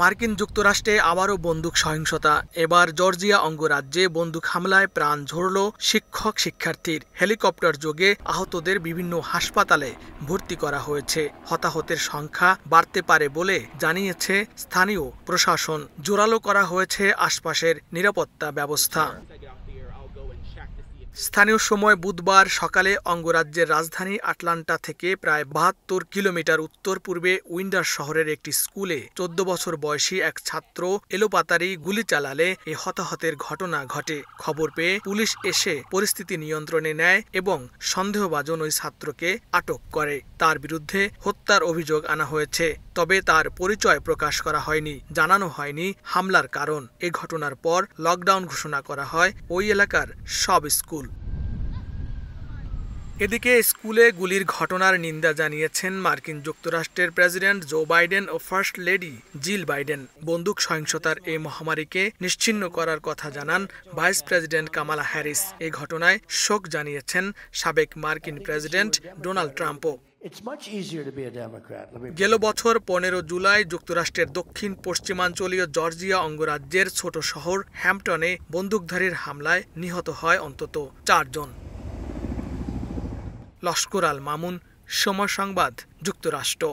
মার্কিন যুক্তরাষ্ট্রে আবারও বন্দুক সহিংসতা এবার জর্জিয়া অঙ্গরাজ্যে বন্দুক হামলায় প্রাণ ঝরল শিক্ষক শিক্ষার্থীর হেলিকপ্টার যোগে আহতদের বিভিন্ন হাসপাতালে ভর্তি করা হয়েছে হতাহতের সংখ্যা বাড়তে পারে বলে জানিয়েছে স্থানীয় প্রশাসন জোরালো করা হয়েছে আশপাশের নিরাপত্তা ব্যবস্থা স্থানীয় সময় বুধবার সকালে অঙ্গরাজ্যের রাজধানী আটলান্টা থেকে প্রায় বাহাত্তর কিলোমিটার উত্তর পূর্বে উইন্ডার শহরের একটি স্কুলে চোদ্দ বছর বয়সী এক ছাত্র এলোপাতারি গুলি চালালে এ হতাহতের ঘটনা ঘটে খবর পেয়ে পুলিশ এসে পরিস্থিতি নিয়ন্ত্রণে নেয় এবং সন্দেহভাজন ওই ছাত্রকে আটক করে তার বিরুদ্ধে হত্যার অভিযোগ আনা হয়েছে তবে তার পরিচয় প্রকাশ করা হয়নি জানানো হয়নি হামলার কারণ এ ঘটনার পর লকডাউন ঘোষণা করা হয় ওই এলাকার সব স্কুল এদিকে স্কুলে গুলির ঘটনার নিন্দা জানিয়েছেন মার্কিন যুক্তরাষ্ট্রের প্রেসিডেন্ট জো বাইডেন ও ফার্স্ট লেডি জিল বাইডেন বন্দুক সহিংসতার এই মহামারীকে নিশ্চিন্ন করার কথা জানান ভাইস প্রেসিডেন্ট কামালা হ্যারিস এ ঘটনায় শোক জানিয়েছেন সাবেক মার্কিন প্রেসিডেন্ট ডোনাল্ড ট্রাম্পও গেল বছর পনেরো জুলাই যুক্তরাষ্ট্রের দক্ষিণ পশ্চিমাঞ্চলীয় জর্জিয়া অঙ্গরাজ্যের ছোট শহর হ্যাম্পটনে বন্দুকধারীর হামলায় নিহত হয় অন্তত চারজন লস্কর আল মামুন সময় সংবাদ যুক্তরাষ্ট্র